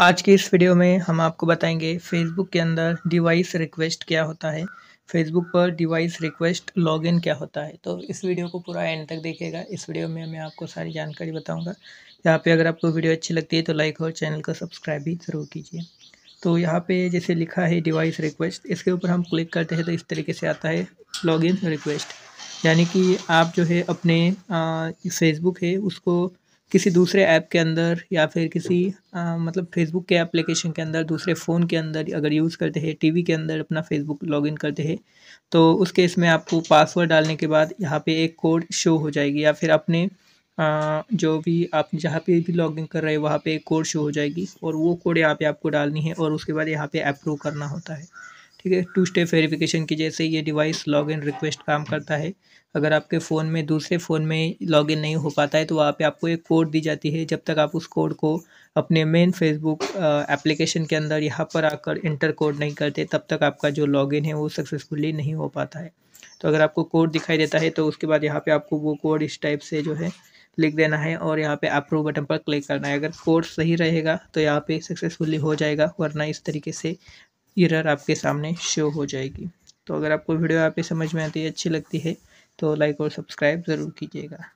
आज के इस वीडियो में हम आपको बताएंगे फेसबुक के अंदर डिवाइस रिक्वेस्ट क्या होता है फेसबुक पर डिवाइस रिक्वेस्ट लॉगिन क्या होता है तो इस वीडियो को पूरा एंड तक देखिएगा इस वीडियो में मैं आपको सारी जानकारी बताऊंगा यहाँ पे अगर आपको वीडियो अच्छी लगती है तो लाइक और चैनल को सब्सक्राइब भी ज़रूर कीजिए तो यहाँ पे जैसे लिखा है डिवाइस रिक्वेस्ट इसके ऊपर हम क्लिक करते हैं तो इस तरीके से आता है लॉगिन रिक्वेस्ट यानी कि आप जो है अपने फेसबुक है उसको किसी दूसरे ऐप के अंदर या फिर किसी आ, मतलब फेसबुक के एप्लीकेशन के अंदर दूसरे फ़ोन के अंदर अगर यूज़ करते हैं टीवी के अंदर अपना फेसबुक लॉगिन करते हैं तो उस केस में आपको पासवर्ड डालने के बाद यहाँ पे एक कोड शो हो जाएगी या फिर अपने आ, जो भी आप जहाँ पे भी लॉगिन कर रहे हैं वहाँ पर एक कोड शो हो जाएगी और वो कोड यहाँ पे आपको डालनी है और उसके बाद यहाँ पे अप्रूव करना होता है ठीक है टू स्टेप वेरिफिकेशन की जैसे ये डिवाइस लॉगिन रिक्वेस्ट काम करता है अगर आपके फ़ोन में दूसरे फ़ोन में लॉगिन नहीं हो पाता है तो वहाँ पे आपको एक कोड दी जाती है जब तक आप उस कोड को अपने मेन फेसबुक एप्लीकेशन के अंदर यहाँ पर आकर इंटर कोड नहीं करते तब तक आपका जो लॉगिन है वो सक्सेसफुली नहीं हो पाता है तो अगर आपको कोड दिखाई देता है तो उसके बाद यहाँ पर आपको वो कोड इस टाइप से जो है लिख देना है और यहाँ पे अप्रूव बटन पर क्लिक करना है अगर कोड सही रहेगा तो यहाँ पे सक्सेसफुली हो जाएगा वरना इस तरीके से इरर आपके सामने शो हो जाएगी तो अगर आपको वीडियो आप समझ में आती है अच्छी लगती है तो लाइक और सब्सक्राइब ज़रूर कीजिएगा